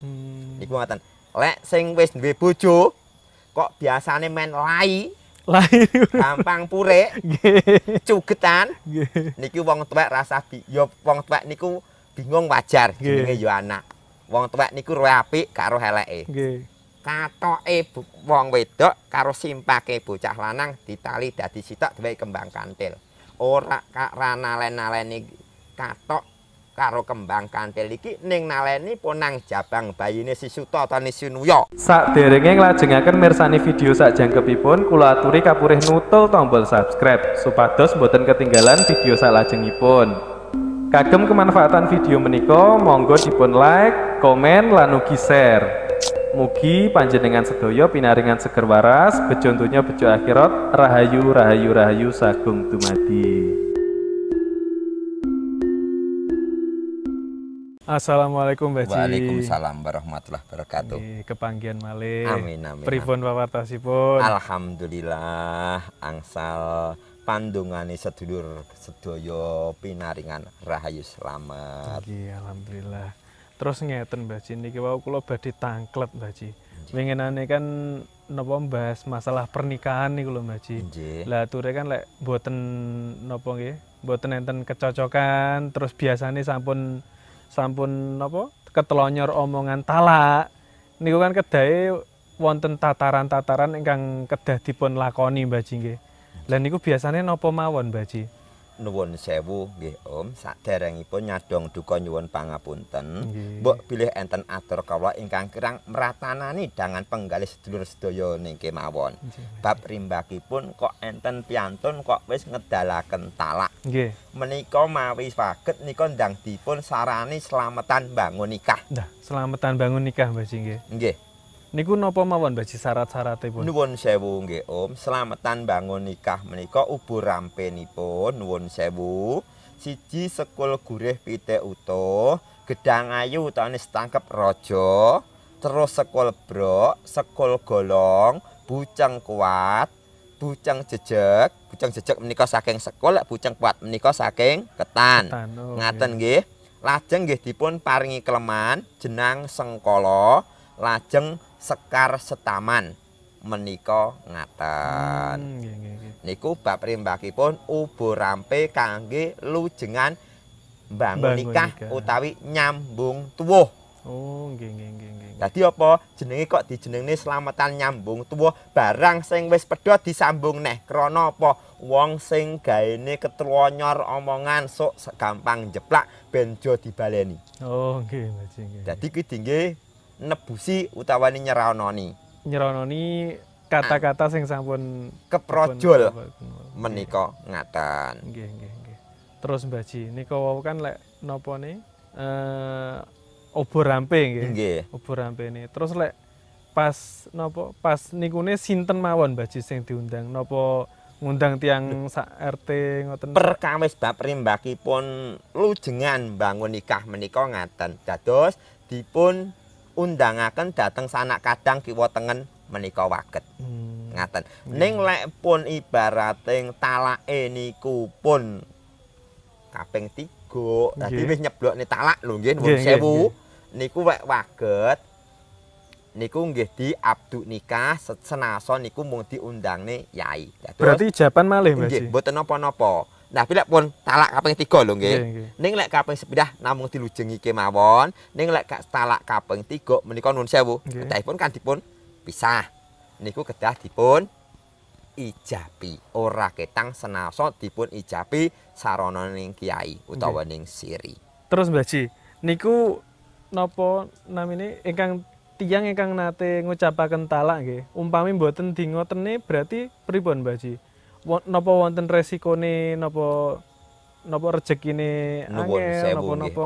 Hmm. Iku ngaten. Lek sing wis duwe bojo kok biasane main lai. Lai. gampang pure. cugetan. niki wong tuwek rasa bi yo wong tuwek niku bingung wajar jenenge yo anak. Wong tuwek niku ruwe apik karo heleke. Nggih. Katoke wong wedok karo simpake bocah lanang ditali dadi sitok duwe kembang kantil. Ora kak ranalen-aleni katok karo kembang kantil iki ning naleni ponang jabang bayi bayine si Suta tani sak Sakderenge nglajengaken mirsani video sak jangkepipun kula aturi kapurih nutul tombol subscribe supados mboten ketinggalan video lajengipun Kagem kemanfaatan video meniko monggo dipun like, komen lan ugi share. Mugi panjenengan sedoyo pinaringan seger waras, bejontunya bejo akhirat, rahayu rahayu rahayu sagung dumadi. Assalamualaikum Mbak Waalaikumsalam warahmatullahi wabarakatuh. Kepanggilan kepanggian malih. Amin amin. Pribun wawartasipun? Alhamdulillah angsal Pandungani sedulur Sedoyo pinaringan rahayu selamat. Nggih, alhamdulillah. Terus ngeten Mbak Ji Ini wau kula badi tangklet Mbak Ji. Winginane kan nopo membahas masalah pernikahan nih lho Mbak Ji. Lah ature kan lek Buatan nopo nggih, Buatan enten kecocokan terus nih sampun sampun apa ketelonyor omongan talak niku kan kedai wonten tataran-tataran ingkang kedah dipun lakoni Mbah Jinggih. Lah niku biasane napa mawon Mbah Jinggih? nuwun sewu nggih Om saderengipun nyadong duka nyuwun pangapunten mbok bilih enten atur kawula ingkang kirang meratanani dangan penggalih sedulur sedaya ning kemawon bab rimbakipun kok enten piantun kok wis ngedalaken talak nggih menika mawi paget nika ndang dipun sarani slametan bangun nikah nah slametan bangun nikah Mbah nggih Niku napa mawon baji syarat-syaratipun? Nuwun sewu nggih Om, slametan bangun nikah menika ubur rampenipun nuwun sewu. Siji sekul gurih pitik utuh, gedang ayu utawi tangkep raja, terus sekul brok, sekul golong, buceng kuat, buceng jejeg, buceng jejeg menika saking sekul, buceng kuat menika saking ketan. Oh, Ngaten nggih. Lajeng nggih dipun paringi keleman jenang sengkala, lajeng sekar setaman menika ngaten hmm, nggih nggih niku bab rimbakipun ubo rampe kangge lujengan mbangun, mbangun nikah, utawi nyambung tuwuh oh nggih nggih nggih dadi apa jenenge kok dijenengne slametan nyambung tuwuh barang sing wis pedha disambung neh krana apa wong sing gaene ketruonyor omongan sok gampang jeplak benjo jo dibaleni oh nggih nggih dadi ki nebusi utawani nyeraononi. Nyeraononi kata-kata sing sampun keprojol menika ngaten. Nggih nggih nggih. Terus Mbah Ji, nika wau kan lek nopo eh obor oborampe nggih. Nggih. Obor Terus lek pas nopo pas nikune sinten mawon Mbah Ji sing diundang nopo ngundang tiang sak RT ngoten perkawis bab rimbakipun lujengan bangun nikah menika ngaten dados dipun undangaken dhateng sanak kadang kiwa tengen menika waget. Hmm. Ngaten. Hmm. Ning lek pun ibarating talake niku pun kaping 3 dadi wis nyeblokne talak lho nggih nuwun sewu. Niku wek waget. Niku nggih di abdu nikah senasa niku mung diundangne yai. Dados, Berarti japan malih Mas. Nggih, mboten napa-napa. Nah, pilek pun talak kaping 3 loh, nggih. Ning lek kaping sepedah namung dilujengi kemawon, Neng lek talak kaping 3 menika nun sewu. pun kan dipun pisah. Niku kedah dipun ijapi ora ketang senasa dipun ijapi sarana ning kiai utawa ning siri. Terus Mbak Ji, niku napa namine ingkang tiang ingkang nate ngucapaken talak nggih. Umpami mboten dingotene berarti pripun Mbak Ji? napa wonten resikone napa napa rejekine angel napa napa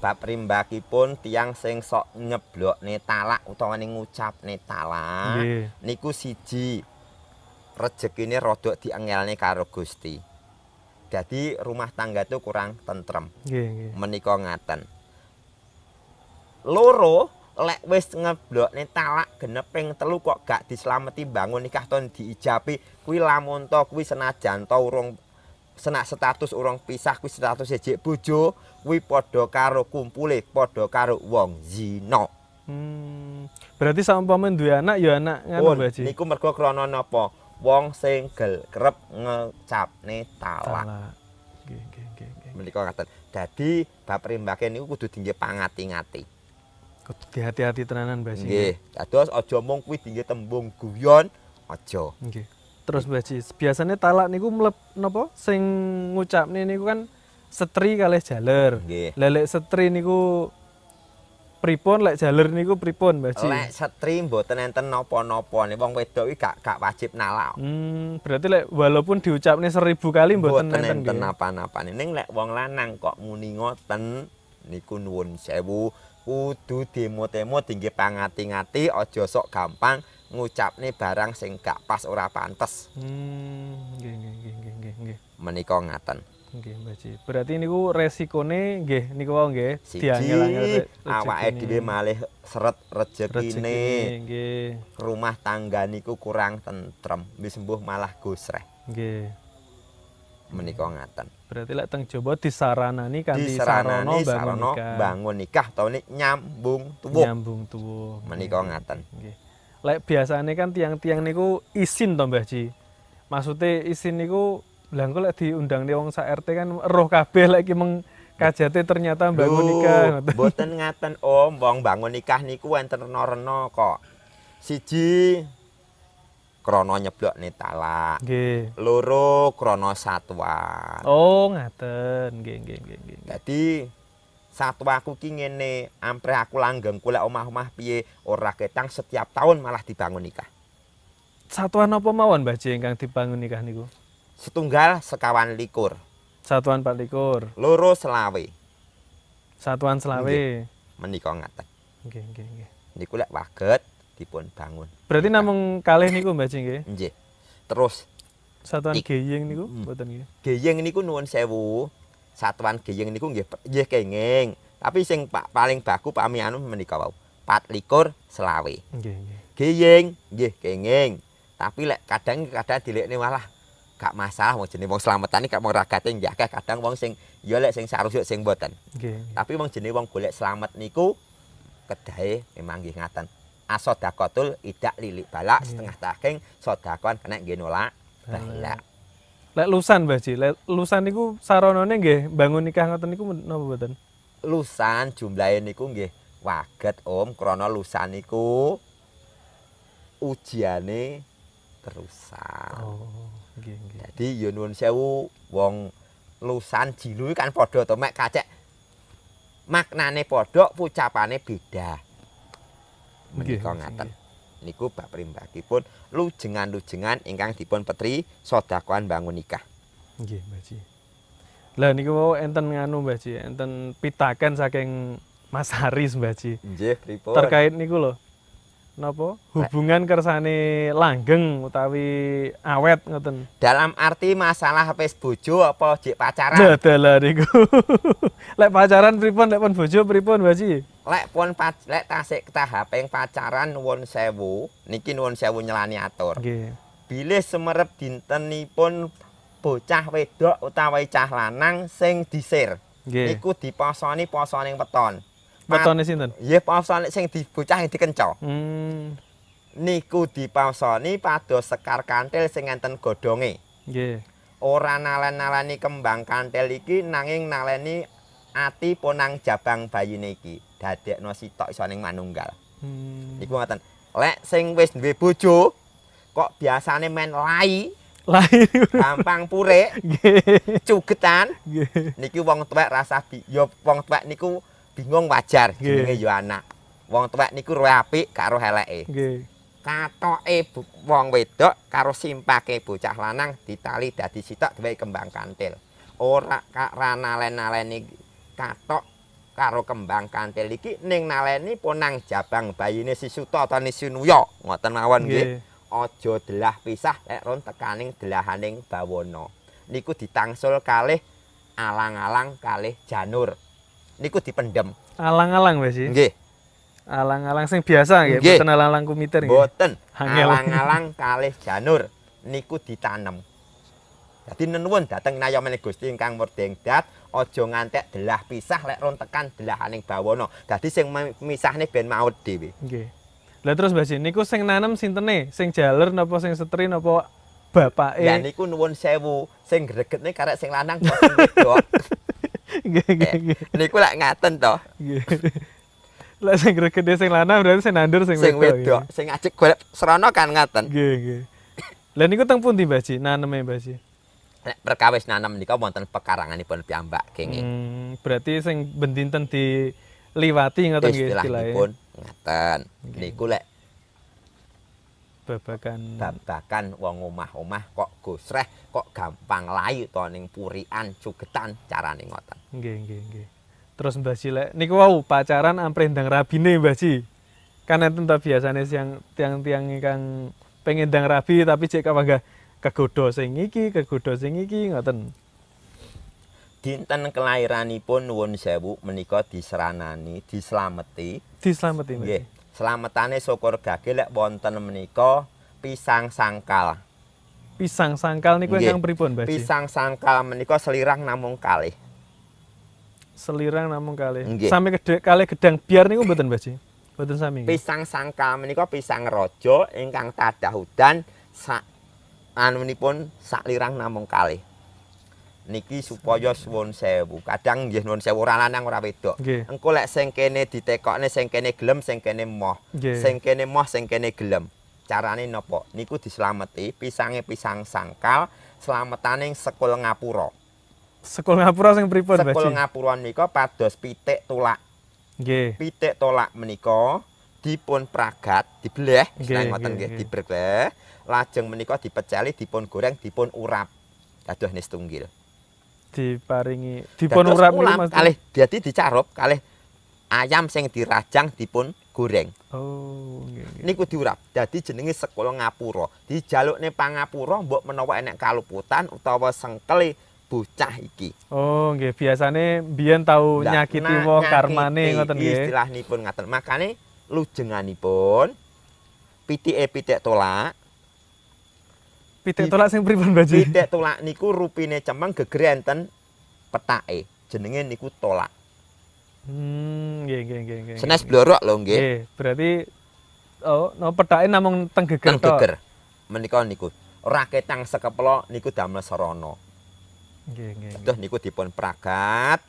bab rimbakipun tiyang sing sok nyeblokne talak utawa ning ngucapne talak niku siji rejekine rodok diangelne karo Gusti dadi rumah tangga tuh kurang tentrem nggih menika ngaten loro lek wis ngeblokne talak geneping telu kok gak dislameti bangun nikah ton diijapi kuwi lamun to kuwi senajan to urung senak status urung pisah kuwi status jejek bojo kuwi padha karo kumpule padha karo wong zina hmm, berarti sampeyan duwe anak ya anak ngono Mbak niku mergo krana napa wong single kerep ngecapne talak nggih nggih nggih nggih menika katon dadi bab rimbake niku kudu dinggih pangati-ngati Kudu hati-hati tenanan Mbah Ji. Nggih. Kados aja mung kuwi dingge tembung guyon, aja. Nggih. Terus Mbah Ji, biasane talak niku mlep napa sing ngucapne niku kan setri kalih jaler. Nggih. Lelek setri niku pripun lek jaler niku pripun Mbah Ji? Lek setri mboten enten napa-napa ne wong wedok iki gak gak wajib nalak. Hmm, berarti lek walaupun diucapne seribu kali mboten enten enten apa napane Ning lek wong lanang kok muni ngoten niku nuwun sewu. kudu demo mut dingge pangati-ngati aja sok gampang ngucapne barang sing gak pas ora pantes. Hmm, nggih hmm, nggih nggih nggih nggih. Menika ngaten. Nggih, Mbakji. Berarti niku resikone nggih niku wae nggih. Dianyelange awake dhewe malih seret rezekine. Rumah tangga niku kurang tentrem, wis malah gusreh. Nggih. menikah ngaten. Berarti lek teng Jawa disaranani di sarana bangun nikah. Bangun nikah nih nyambung tuwuh. Nyambung tuwuh. menikah ngaten. Nggih. biasa biasane kan tiang-tiang niku isin to Mbah Ji. maksudnya isin niku lha engko lek diundang wong sak RT kan roh kabeh lek iki meng kajate ternyata bangun nikah. Mboten ngaten Om, wong bangun nikah niku enten rena kok. Siji krono nyeblok nih talak loro krono satwa oh ngaten gih gih gih jadi satwa aku kini nih ampre aku langgeng kulek omah omah piye ora ketang setiap tahun malah dibangun nikah satuan apa mawon mbah jeng kang dibangun nikah niku setunggal sekawan likur satuan pak likur loro selawe satuan selawe menikah ngaten gih gih gih niku lek waget dipun bangun. Berarti ya. namung kalih niku Mbak Jing nggih. Terus satuan geying niku hmm. mboten nggih. Geying niku nuwun sewu. Satuan geying niku nggih nggih kenging. Tapi sing pa, paling baku pamianu menika wau. 24 selawe. Nggih nggih. Geying nggih kenging. Tapi lek kadang kadang dilekne malah gak masalah wong jenenge wong slametane gak mau ragate nggih kadang wong sing ya lek sing sarujuk sing mboten. Nggih. Tapi wong jenenge wong golek slamet niku kedae memang nggih ngaten. asodakotul ah, idak lilik balak hmm. setengah taking sodakon kena genola balak lek lusan baji lek lusan niku saranane nggih bangun nikah ngoten niku napa mboten lusan jumlahe niku nggih waget om krana lusan niku ujiane terusan oh nggih nggih dadi yo nuwun sewu wong lusan jilu kan padha to mek kacek maknane padha pucapane beda menikah ngaten. Niku bab primbakipun lujengan-lujengan ingkang dipun petri sedakuan bangun nikah. Nggih, Mbah Lah niku wau enten nganu Mbah enten pitakan saking Mas Haris Mbah Ji. Terkait niku lho. napa hubungan kersane langgeng utawi awet ngoten dalam arti masalah apes bojo apa jek pacaran dadalah niku lek pacaran pripun lek pon bojo pripun Mbak lek pon lek tasik tahap pacaran nuwun sewu niki nuwun sewu nyelani atur nggih bilih semerep dintenipun bocah wedok utawa cah lanang sing disir nggih iku diposoni posoning weton Wetone sinten? Nggih, pawasane sing dibocah sing dikenco. Hmm. Niku dipawasani padha sekar kantil sing ngenten godhonge. Nggih. Ora nalen-naleni kembang kantil iki nanging naleni ati ponang jabang bayine iki. Dadekno sitok iso ning manunggal. Hmm. Iku ngaten. Lek sing wis duwe bojo kok biasane men lai gampang pure cugetan niki wong tuwek rasah bi yo wong tuwek niku bingung wajar jenenge yo anak. Wong tuwek niku ruwe apik karo heleke. Katoke wong wedok karo simpake bocah lanang ditali dadi sitok kembang kantil. Ora ranalen-aleni katok karo kembang kantil iki ning naleni ponang jabang bayine si Suta ta ni Sinuya ngoten mawon nggih. Aja delah pisah lek ron tekaning delahaning bawana. Niku ditangsul kalih alang-alang kalih janur. niku dipendem. Alang-alang wis. Ya? Nggih. Alang-alang sing biasa nggih, boten alang-alang kumiter. nggih. Boten. Alang-alang kalih janur niku ditanam. Jadi nenuwun dateng nayamane Gusti ingkang murdi dat, aja ngantek delah pisah lek ron tekan delahaning bawana. Dadi sing misahne ben maut dhewe. Nggih. Lah terus Mbah ya, niku sing nanam sintene? Sing jalur napa sing setri napa bapake? Lah niku nuwun sewu, sing gregetne karek sing lanang kok sing wedok. Nggih nggih. lak ngaten to. Lah sing gregede sing lanang berarti sing nandur sing wedok. Sing wedok, sing ngajek golek serono kan ngaten. Nggih nggih. Lah niku teng pundi, Mbah Ji? Naneme, Mbah Ji? Nek perkawis nanam nika wonten pekaranganipun piyambak kenging. Hmm, berarti sing bendinten di liwati ngoten nggih istilahipun. Ngaten. Niku lek babakan babakan wong omah-omah kok gosreh kok gampang layu to ning purian cugetan carane ngoten nggih nggih nggih terus Mbah Cilek niku wau pacaran ampre ndang rabine Mbah Ci kan enten to biasane siang tiang-tiang ikang pengen ndang rabi tapi cek kawangga kegodo sing iki kegodo sing iki ngoten dinten kelahiranipun nuwun sewu menika diseranani dislameti dislameti nggih Slametane syukur gage lek wonten menika pisang sangkal. Pisang sangkal niku ingkang pripun, Mbah? Pisang sangkal menika selirang namung kalih. Selirang namung kalih. Sami gedhe kalih gedang biar niku mboten, Mbah Mboten sami. Pisang sangkal menika pisang raja ingkang tadah udan sak anunipun sak lirang namung kalih. niki supaya suwon sewu. Kadang nggih nuwun sewu ora lanang ora wedok. Engko lek sing kene ditekokne sing kene gelem sing kene moh. Sing kene moh sing kene gelem. Carane napa? Niku dislameti pisange pisang sangkal, slametane sekul ngapura. Sekul ngapura sing pripun, Mas? Sekul ngapura nika pados pitik tolak. Nggih. Pitik tolak menika dipun pragat, dibeleh, sing ngoten nggih dibrek. Lajeng menika dipeceli, dipun goreng, dipun urap. Dados nis tunggil. diparingi dipun urap ulam, mas kalih dadi dicarup kalih ayam sing dirajang dipun goreng oh nggih okay, okay. niku diurap dadi jenenge sekolah ngapura dijalukne pangapura mbok menawa enek kaluputan utawa sengkel bocah iki oh nggih biasane biyen tau nah, nyakiti wong karmane ngoten nggih istilah nipun ngaten makane lujenganipun pitike pitik tolak Pitik tolak sing pripun Mbah Pitik tolak niku rupine cemeng gegrenten petake. Jenenge niku tolak. Hmm, nggih nggih nggih nggih. Senes blorok lho nggih. Nggih, berarti oh, no petake namung teng geger to. Geger. Menika niku ketang sekeplo niku damel sarana. Nggih nggih. Terus niku dipun pragat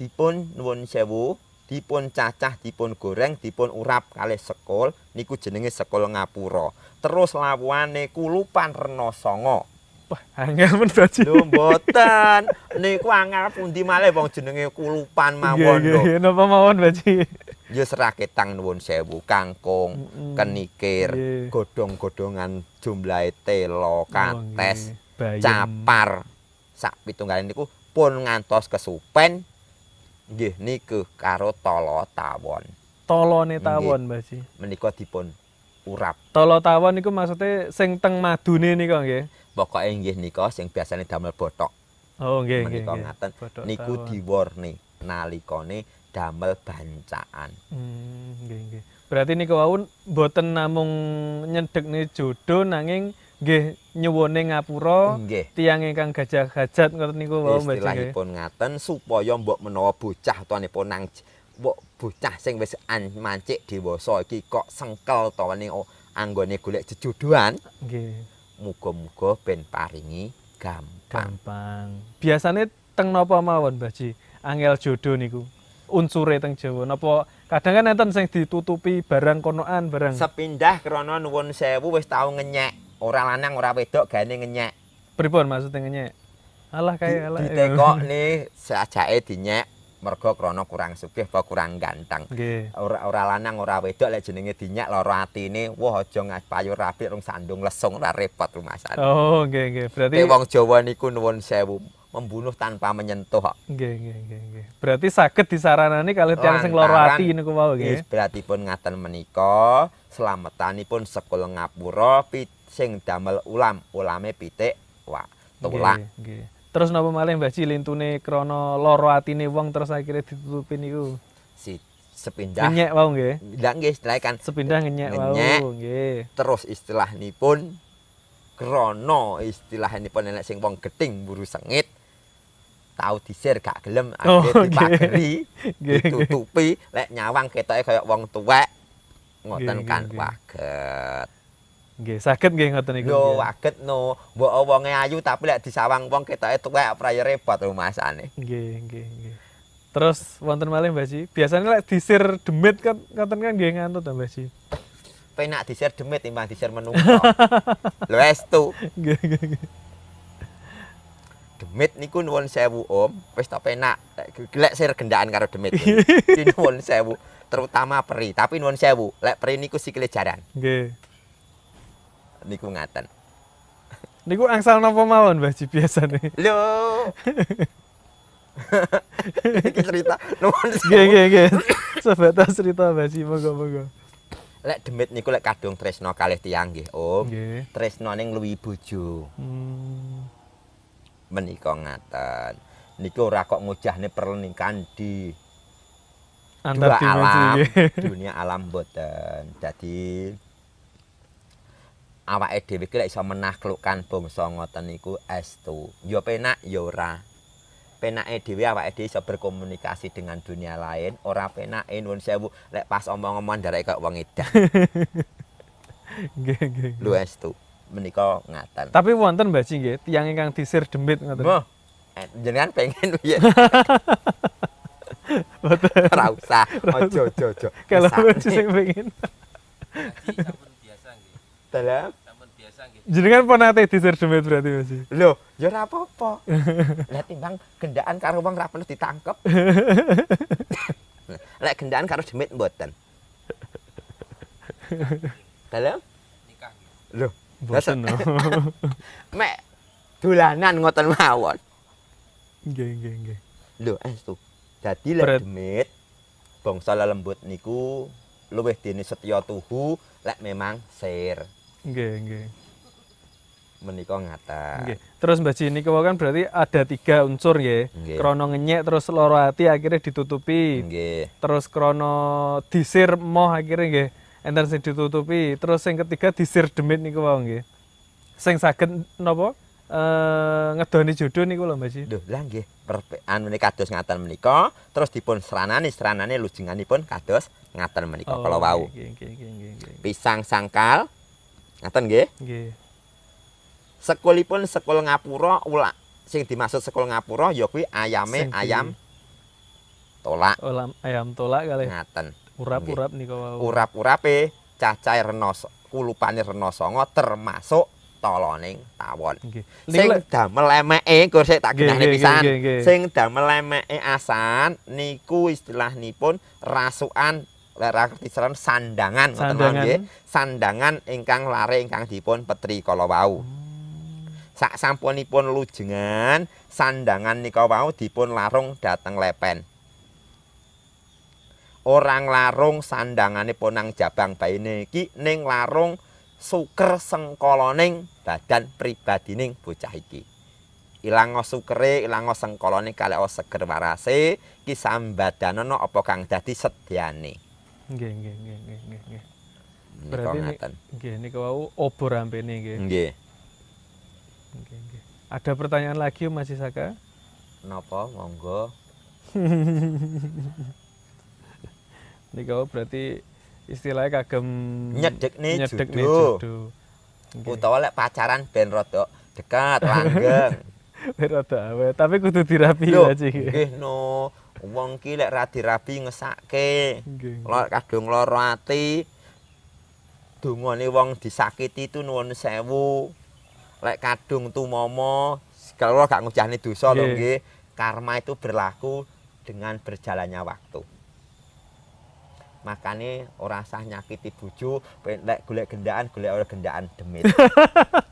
dipun nuwun sewu dipun cacah, dipun goreng, dipun urap kalih sekol niku jenenge sekol ngapura. terus lawane kulupan rena songo. Wah, angel baci dadi. Lho mboten. Niku angel pundi malih wong jenenge kulupan mawon. Nggih, nggih, napa mawon, baci Ya serah ketang nuwun sewu kangkung, kenikir, yeah. godhong-godhongan jumlahe telo, kates, oh, capar. Sak pitunggalen niku pun ngantos kesupen. Nggih, niku karo tolo tawon. Tolone tawon, Baji. Menika dipun urap. Tolo tawon niku maksudnya sing teng madune nika nggih. Pokoke nggih nika sing biasane damel botok. Oh nggih nggih. Menika Niku diwarni nalikane damel bancaan. Hmm nggih nggih. Berarti niku wau mboten namung nyedekne jodoh nanging nggih nyuwune ngapura tiyang ingkang gajah-gajah ngoten niku wau Istilahipun ngaten supaya mbok menawa bocah utawa nipun bocah sing wis mancik dewasa iki kok sengkel to wani anggone golek jejodohan. Nggih. Muga-muga ben paringi gampang. Gampang. Biasane teng napa mawon, Mbah Ji? Angel jodoh niku. Unsure teng Jawa napa kadang kan enten sing ditutupi barang konoan barang. Sepindah krana nuwun sewu wis tau ngenyek. Ora lanang ora wedok gane ngenyek. Pripun maksud ngenyek? Alah kaya alah. Ditekok ni sajake dinyek. mergo krana kurang sugih apa kurang ganteng. Ora ora lanang ora wedok lek jenenge dinyak lara atine, wah aja ngayu rapi rung sandung lesung ora repot rumasan. Oh, nggih nggih. Berarti wong Jawa niku nuwun sewu membunuh tanpa menyentuh kok. Nggih nggih nggih nggih. Berarti saged disaranani kalih tiyang sing lara ati niku wae nggih. Wis berarti pun ngaten menika, slametanipun sekul ngapura sing damel ulam, ulame pitik wa tulak. Nggih nggih. Terus napa malah Mbah Cilintune krana lara atine wong terus akhirnya ditutupin niku. sepindah. Nyek wae nggih. Ndak nggih, straikan. Sepindah nyek wae nggih. Terus istilahnipun krana istilahipun enek sing wong geting mburu sengit tau disir gak gelem akhire oh, dipageri ditutupi lek nyawang ketoke kaya wong tuwek ngoten kan waget. Nggih, saged nggih ngoten niku. Yo waget no. Mbok wonge ayu tapi lek disawang wong ketoke tuwek prayo repot rumasane. Nggih, nggih, nggih. Terus wonten malih Mbak Ji, biasanya lek disir demit kan ngoten kan nggih ngantut Mbak Ji. Penak disir demit timbang disir menungso. Lho estu. Nggih, nggih, nggih. Demit niku nuwun sewu Om, wis ta penak gelek sir gendaan karo demit. Nuwun sewu, terutama peri, tapi nuwun sewu, lek peri niku sikile jaran. Nggih. niku ngaten. Niku angsal napa mawon Mbah Ji biasane? Lho. Iki cerita. Nggih nggih nggih. Sebeta cerita Mbah Ji monggo monggo. Lek demit niku lek kadung tresno kalih tiyang nggih, Om. Tresno ning luwi bojo. Hmm. Menika ngaten. Niku ora kok ngujahne pernikahan di antar dunia alam, dunia alam boten. Jadi Awak dhewe kira lek iso menaklukkan bangsa ngoten niku estu Yo ya penak yo ya ora penake dhewe awake dhewe iso berkomunikasi dengan dunia lain ora penake nuwun sewu lek pas omong-omongan darek kok wong edan nggih nggih lu estu menika ngaten tapi wonten Mbak gitu nggih tiyang ingkang disir demit ngoten Mbah eh, jenengan pengen piye Boten. Ora usah. Ojo ojo ojo. Kalau sing pengen. biasa Dalam jenengan pun nate diserdemet berarti Mas. Lo ya ora apa-apa. Lah timbang gendaan karo wong ora ditangkep. Lek gendaan karo demit buatan. Dalam? Lo Lho, mboten. Mek tulanan ngoten mawon. geng geng nggih. Lho, estu. Eh, Dadi lek demit bangsa lembut niku luwih dini setia tuhu lek memang sir. Geng-geng. menika ngatah. Okay. Terus Mbah Ji niku kan berarti ada tiga unsur nggih. krono ngenyek terus loro ati akhirnya ditutupi. Okay. Terus krono disir moh akhirnya nggih enten sing ditutupi. Terus yang ketiga disir demit niku wae nggih. Sing saged napa eh, ngedoni jodoh niku lho Mbah Ji. Lho, lah nggih. Perpean menika kados ngaten menika terus dipun seranani seranane lujenganipun kados ngaten menika oh, kala wau. Okay, okay, okay, okay, Pisang sangkal ngaten nggih. Nggih. sekolipun sekol ngapura ulak sing dimaksud sekol ngapura ya kuwi ayame ayam tola tolak ayam tola kali ngaten urap-urap niku wau urap-urape cacah renos kulupanir renos songo termasuk toloning tawon sing damel kursi tak ginahne pisan sing damel asan niku istilahnipun rasukan lara kisaran sandangan sandangan, sandangan ingkang lare ingkang dipun petri kala wau oh. sak sampunipun lujengan sandangan nika wau dipun larung dateng lepen orang larung sandangane ponang jabang baine iki ning larung suker sengkoloning badan pribadining bocah iki ilang sukere ilang sengkolone kale seger warase iki sambadanana apa kang dadi sediane nggih nggih nggih nggih nggih berarti nggih niku wau obor ampene nggih nggih Oke, Ada pertanyaan lagi Mas Isaka? Kenapa? Monggo. Ini kau berarti istilahnya kagem nyedek nyedek nih Utawa lek pacaran ben rodok dekat langgeng. ben rodok awe, tapi kudu dirapi ya cik. Nggih, no. Wong ki lek ra dirapi ngesake. Lek kadung lara ati dungane wong disakiti itu nuwun sewu. lek kadung tumomo kalau gak ngucahne dosa yeah. lho nggih karma itu berlaku dengan berjalannya waktu makane ora sah nyakiti bojo lek golek gendaan golek ora gendaan demit